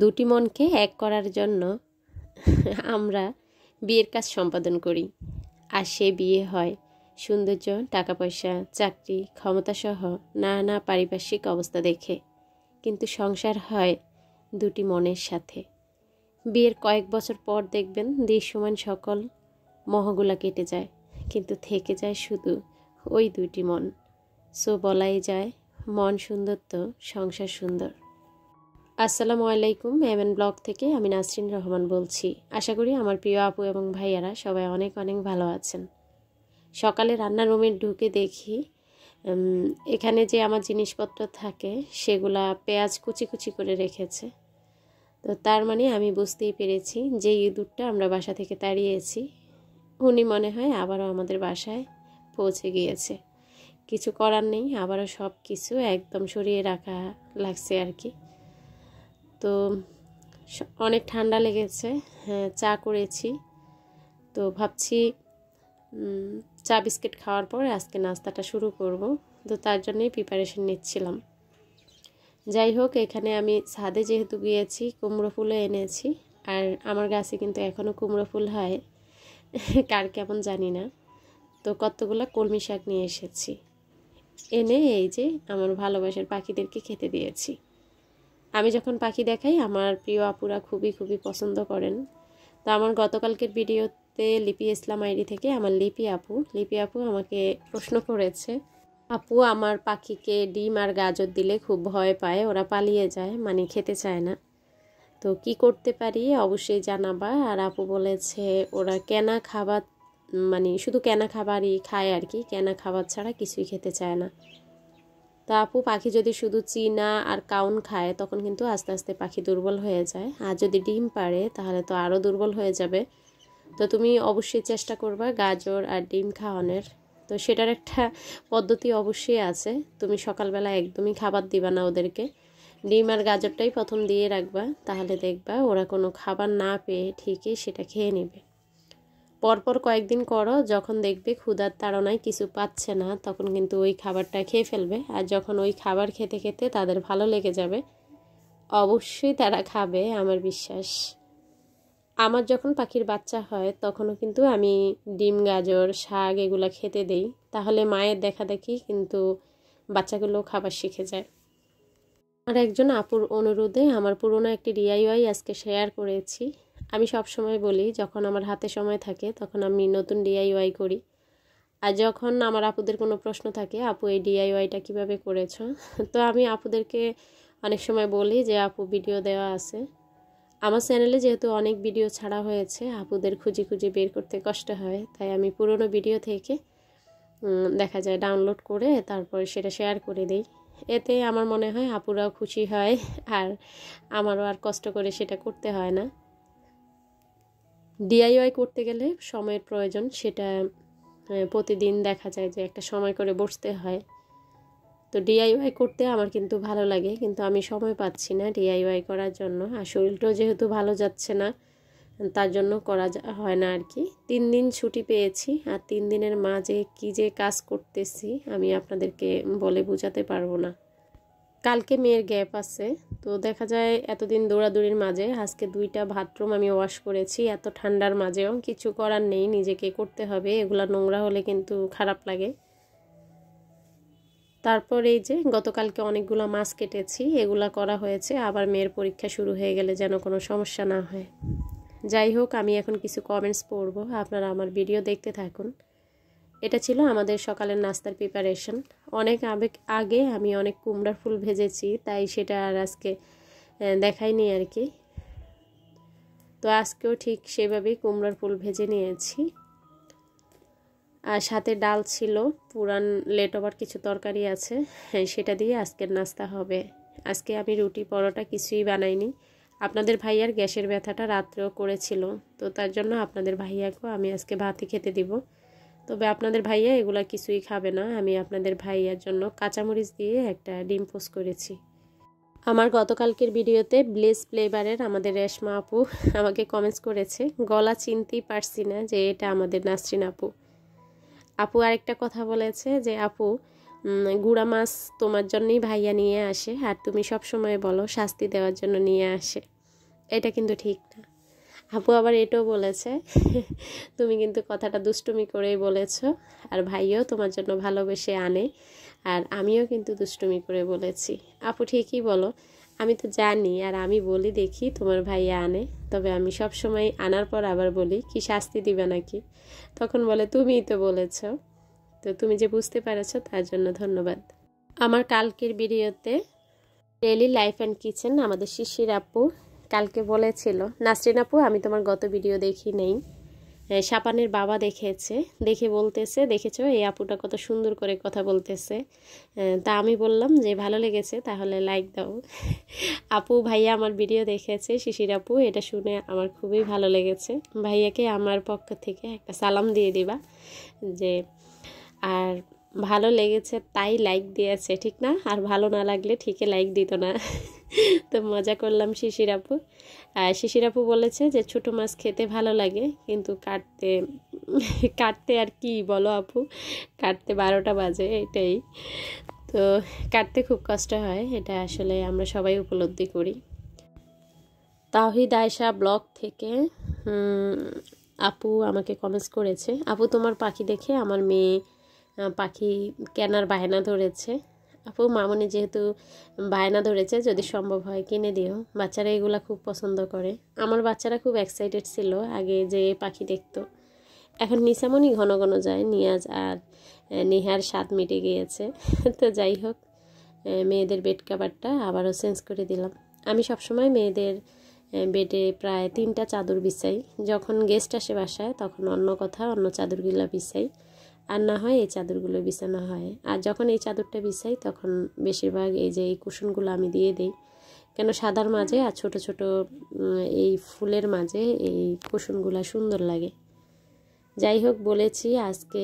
দুটি মনকে এক করার জন্য আমরা বিয়ের কাজ সম্পাদন করি আর সে বিয়ে হয় সৌন্দর্য টাকা পয়সা চাকরি ক্ষমতাসহ নানা পারিপার্শ্বিক অবস্থা দেখে কিন্তু সংসার হয় দুটি মনের সাথে বিয়ের কয়েক বছর পর দেখবেন দৃশ্যমান সকল মহগুলা কেটে যায় কিন্তু থেকে যায় শুধু ওই দুটি মন সো বলাই যায় মন সুন্দর তো সংসার সুন্দর আসসালামু আলাইকুম এমএন ব্লগ থেকে আমি নাসরিন রহমান বলছি আশা করি আমার প্রিয় আপু এবং ভাইয়ারা সবাই অনেক অনেক ভালো আছেন সকালে রান্নার রুমে ঢুকে দেখি এখানে যে আমার জিনিসপত্র থাকে সেগুলা পেঁয়াজ কুচি কুচি করে রেখেছে তো তার মানে আমি বুঝতেই পেরেছি যে ইঁদুরটা আমরা বাসা থেকে তাড়িয়েছি উনি মনে হয় আবারও আমাদের বাসায় পৌঁছে গিয়েছে কিছু করার নেই আবারও সব কিছু একদম সরিয়ে রাখা লাগছে আর কি তো অনেক ঠান্ডা লেগেছে হ্যাঁ চা করেছি তো ভাবছি চা বিস্কিট খাওয়ার পরে আজকে নাস্তাটা শুরু করব তো তার জন্যই প্রিপারেশন নিচ্ছিলাম যাই হোক এখানে আমি ছাদে যেহেতু গিয়েছি কুমড়ো ফুলও এনেছি আর আমার গাছে কিন্তু এখনও কুমড়ো ফুল হয় কার কেমন জানি না তো কতগুলো কলমি শাক নিয়ে এসেছি এনে এই যে আমার ভালোবাসার পাখিদেরকে খেতে দিয়েছি আমি যখন পাখি দেখাই আমার প্রিয় আপুরা খুবই খুবই পছন্দ করেন তো আমার গতকালকের ভিডিওতে লিপি ইসলাম আইডি থেকে আমার লিপি আপু লিপি আপু আমাকে প্রশ্ন করেছে আপু আমার পাখিকে ডিম আর গাজর দিলে খুব ভয় পায় ওরা পালিয়ে যায় মানে খেতে চায় না তো কি করতে পারি অবশ্যই জানাবা আর আপু বলেছে ওরা কেনা খাবার মানে শুধু কেনা খাবারই খায় আর কি কেনা খাবার ছাড়া কিছুই খেতে চায় না তো আপু পাখি যদি শুধু চিনা আর কাউন খায় তখন কিন্তু আস্তে আস্তে পাখি দুর্বল হয়ে যায় আর যদি ডিম পারে তাহলে তো আরও দুর্বল হয়ে যাবে তো তুমি অবশ্যই চেষ্টা করবা গাজর আর ডিম খাওয়ানোর তো সেটার একটা পদ্ধতি অবশ্যই আছে তুমি সকালবেলা একদমই খাবার দিবা না ওদেরকে ডিম আর গাজরটাই প্রথম দিয়ে রাখবা তাহলে দেখবা ওরা কোনো খাবার না পেয়ে ঠিকই সেটা খেয়ে নেবে পরপর কয়েকদিন করো যখন দেখবে ক্ষুধার তাড়নায় কিছু পাচ্ছে না তখন কিন্তু ওই খাবারটা খেয়ে ফেলবে আর যখন ওই খাবার খেতে খেতে তাদের ভালো লেগে যাবে অবশ্যই তারা খাবে আমার বিশ্বাস আমার যখন পাখির বাচ্চা হয় তখনও কিন্তু আমি ডিম গাজর শাক এগুলো খেতে দেই তাহলে মায়ের দেখা দেখি কিন্তু বাচ্চাগুলো খাবার শিখে যায় আর একজন আপুর অনুরোধে আমার পুরনো একটি ডিআইওয়াই আজকে শেয়ার করেছি আমি সব সময় বলি যখন আমার হাতে সময় থাকে তখন আমি নতুন ডিআইওয়াই করি আর যখন আমার আপুদের কোনো প্রশ্ন থাকে আপু এই ডিআইওয়াইটা কীভাবে করেছো তো আমি আপুদেরকে অনেক সময় বলি যে আপু ভিডিও দেওয়া আছে আমার চ্যানেলে যেহেতু অনেক ভিডিও ছাড়া হয়েছে আপুদের খুঁজে খুঁজে বের করতে কষ্ট হয় তাই আমি পুরনো ভিডিও থেকে দেখা যায় ডাউনলোড করে তারপরে সেটা শেয়ার করে দিই এতে আমার মনে হয় আপুরাও খুশি হয় আর আমারও আর কষ্ট করে সেটা করতে হয় না ডিআইওয়াই করতে গেলে সময়ের প্রয়োজন সেটা প্রতিদিন দেখা যায় যে একটা সময় করে বসতে হয় তো ডিআইওয়াই করতে আমার কিন্তু ভালো লাগে কিন্তু আমি সময় পাচ্ছি না ডিআইওয়াই করার জন্য আর শরীরটাও যেহেতু ভালো যাচ্ছে না তার জন্য করা হয় না আর কি তিন দিন ছুটি পেয়েছি আর তিন দিনের মাঝে কী যে কাজ করতেছি আমি আপনাদেরকে বলে বোঝাতে পারবো না কালকে মেয়ের গ্যাপ আছে তো দেখা যায় এতদিন দৌড়াদৌড়ির মাঝে আজকে দুইটা বাথরুম আমি ওয়াশ করেছি এত ঠান্ডার মাঝেও কিছু করার নেই নিজেকে করতে হবে এগুলো নোংরা হলে কিন্তু খারাপ লাগে তারপর এই যে গতকালকে অনেকগুলো মাছ কেটেছি এগুলা করা হয়েছে আবার মেয়ের পরীক্ষা শুরু হয়ে গেলে যেন কোনো সমস্যা না হয় যাই হোক আমি এখন কিছু কমেন্টস পড়ব আপনারা আমার ভিডিও দেখতে থাকুন এটা ছিল আমাদের সকালের নাস্তার প্রিপারেশন অনেক আবেগ আগে আমি অনেক কুমড়ার ফুল ভেজেছি তাই সেটা আর আজকে দেখাইনি আর কি তো আজকেও ঠিক সেভাবেই কুমড়ার ফুল ভেজে নিয়েছি আর সাথে ডাল ছিল পুরান লেট ওভার কিছু তরকারি আছে হ্যাঁ, সেটা দিয়ে আজকের নাস্তা হবে আজকে আমি রুটি পরোটা কিছুই বানাইনি আপনাদের ভাইয়ার গ্যাসের ব্যথাটা রাত্রেও করেছিল তো তার জন্য আপনাদের ভাইয়াকেও আমি আজকে ভাতই খেতে দিব তবে আপনাদের ভাইয়া এগুলা কিছুই খাবে না আমি আপনাদের ভাইয়ার জন্য কাঁচামরিচ দিয়ে একটা ডিম পোস করেছি আমার গতকালকের ভিডিওতে ব্লেস ফ্লেভারের আমাদের রেশমা আপু আমাকে কমেন্টস করেছে গলা চিনতেই পারছি না যে এটা আমাদের নাসরিন আপু আপু আরেকটা কথা বলেছে যে আপু গুড়া মাছ তোমার জন্যই ভাইয়া নিয়ে আসে আর তুমি সবসময় বলো শাস্তি দেওয়ার জন্য নিয়ে আসে এটা কিন্তু ঠিক না আপু আবার এটাও বলেছে তুমি কিন্তু কথাটা দুষ্টুমি করেই বলেছ আর ভাইও তোমার জন্য ভালোবেসে আনে আর আমিও কিন্তু দুষ্টুমি করে বলেছি আপু ঠিকই বলো আমি তো জানি আর আমি বলি দেখি তোমার ভাইয়া আনে তবে আমি সব সময় আনার পর আবার বলি কি শাস্তি দিবে নাকি তখন বলে তুমিই তো বলেছ তো তুমি যে বুঝতে পেরেছ তার জন্য ধন্যবাদ আমার কালকের ভিডিওতে ডেলি লাইফ অ্যান্ড কিচেন আমাদের শিশির আপু কালকে বলেছিল নাসরিন আপু আমি তোমার গত ভিডিও দেখি নেই সাপানের বাবা দেখেছে দেখে বলতেছে দেখেছো এই আপুটা কত সুন্দর করে কথা বলতেছে তা আমি বললাম যে ভালো লেগেছে তাহলে লাইক দাও আপু ভাইয়া আমার ভিডিও দেখেছে শিশির আপু এটা শুনে আমার খুবই ভালো লেগেছে ভাইয়াকে আমার পক্ষ থেকে একটা সালাম দিয়ে দিবা যে আর ভালো লেগেছে তাই লাইক দিয়েছে ঠিক না আর ভালো না লাগলে ঠিকই লাইক দিত না তো মজা করলাম শিশির আপু আর শিশির আপু বলেছে যে ছোট মাছ খেতে ভালো লাগে কিন্তু কাটতে কাটতে আর কি বলো আপু কাটতে বারোটা বাজে এটাই তো কাটতে খুব কষ্ট হয় এটা আসলে আমরা সবাই উপলব্ধি করি তাহিদ আয়সা ব্লগ থেকে আপু আমাকে কমেন্টস করেছে আপু তোমার পাখি দেখে আমার মেয়ে পাখি কেনার বাহানা ধরেছে আপু মামনি যেহেতু বায়না ধরেছে যদি সম্ভব হয় কিনে দিও বাচ্চারা এগুলা খুব পছন্দ করে আমার বাচ্চারা খুব এক্সাইটেড ছিল আগে যে পাখি দেখতো এখন নিসামনি ঘন ঘন যায় নিয়াজ আর নেহার স্বাদ মিটে গিয়েছে তো যাই হোক মেয়েদের বেড কাভারটা আবারও চেঞ্জ করে দিলাম আমি সবসময় মেয়েদের বেডে প্রায় তিনটা চাদর বিছাই যখন গেস্ট আসে বাসায় তখন অন্য কথা অন্য চাদরগুলো বিছাই আর না হয় এই চাদরগুলো বিছানো হয় আর যখন এই চাদরটা বিছাই তখন বেশিরভাগ এই যে এই কুশনগুলো আমি দিয়ে দিই কেন সাদার মাঝে আর ছোট ছোট এই ফুলের মাঝে এই কুশনগুলো সুন্দর লাগে যাই হোক বলেছি আজকে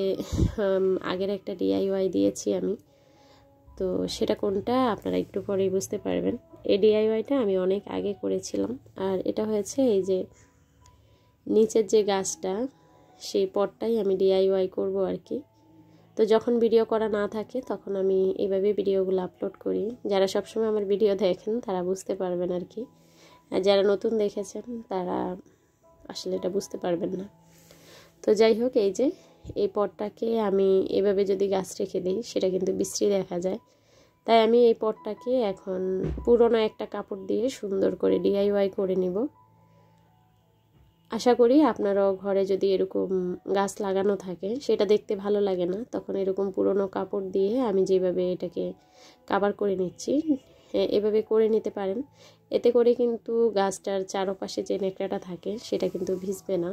আগের একটা ডিআইওয়াই দিয়েছি আমি তো সেটা কোনটা আপনারা একটু পরেই বুঝতে পারবেন এই ডিআইওয়াইটা আমি অনেক আগে করেছিলাম আর এটা হয়েছে এই যে নিচের যে গাছটা সেই পটটাই আমি ডিআইওয়াই করব আর কি তো যখন ভিডিও করা না থাকে তখন আমি এইভাবে ভিডিওগুলো আপলোড করি যারা সবসময় আমার ভিডিও দেখেন তারা বুঝতে পারবেন আর কি যারা নতুন দেখেছেন তারা আসলে এটা বুঝতে পারবেন না তো যাই হোক এই যে এই পটটাকে আমি এভাবে যদি গাছ রেখে দিই সেটা কিন্তু বিশ্রী দেখা যায় তাই আমি এই পটটাকে এখন পুরনো একটা কাপড় দিয়ে সুন্দর করে ডিআইওয়াই করে নিব আশা করি আপনারাও ঘরে যদি এরকম গাছ লাগানো থাকে সেটা দেখতে ভালো লাগে না তখন এরকম পুরনো কাপড় দিয়ে আমি যেভাবে এটাকে কাবার করে নিচ্ছি এভাবে করে নিতে পারেন এতে করে কিন্তু গাছটার চারপাশে যে নেকড়াটা থাকে সেটা কিন্তু ভিজবে না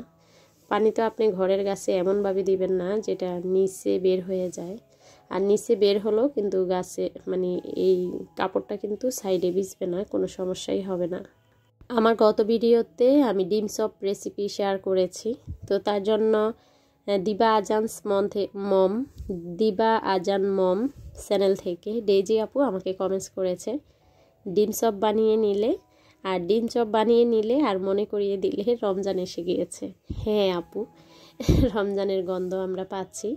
পানি তো আপনি ঘরের গাছে এমনভাবে দিবেন না যেটা নিচে বের হয়ে যায় আর নিচে বের হলেও কিন্তু গাছে মানে এই কাপড়টা কিন্তু সাইডে ভিজবে না কোনো সমস্যাই হবে না আমার গত ভিডিওতে আমি ডিম সপ রেসিপি শেয়ার করেছি তো তার জন্য দিবা আজানস মন্থে মম দিবা আজান মম চ্যানেল থেকে ডেজি আপু আমাকে কমেন্টস করেছে ডিম সপ বানিয়ে নিলে আর ডিম চপ বানিয়ে নিলে আর মনে করিয়ে দিলে রমজান এসে গিয়েছে হ্যাঁ আপু রমজানের গন্ধ আমরা পাচ্ছি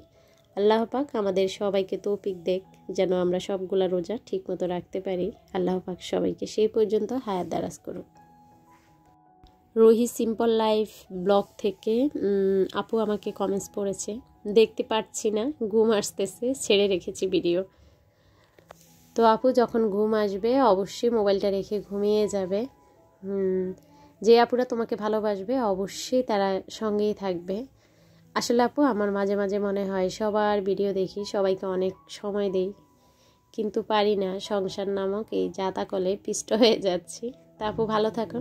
আল্লাহ পাক আমাদের সবাইকে তৌফিক দেখ যেন আমরা সবগুলা রোজা ঠিকমতো রাখতে পারি আল্লাহ পাক সবাইকে সেই পর্যন্ত হায়াত দারাজ করুক রোহি সিম্পল লাইফ ব্লগ থেকে আপু আমাকে কমেন্টস পড়েছে দেখতে পাচ্ছি না ঘুম আসতেছে ছেড়ে রেখেছি ভিডিও তো আপু যখন ঘুম আসবে অবশ্যই মোবাইলটা রেখে ঘুমিয়ে যাবে যে আপুরা তোমাকে ভালোবাসবে অবশ্যই তারা সঙ্গেই থাকবে আসলে আপু আমার মাঝে মাঝে মনে হয় সবার ভিডিও দেখি সবাইকে অনেক সময় দেই কিন্তু পারি না সংসার নামক এই যাতা কলে পিষ্ট হয়ে যাচ্ছি তা আপু ভালো থাকো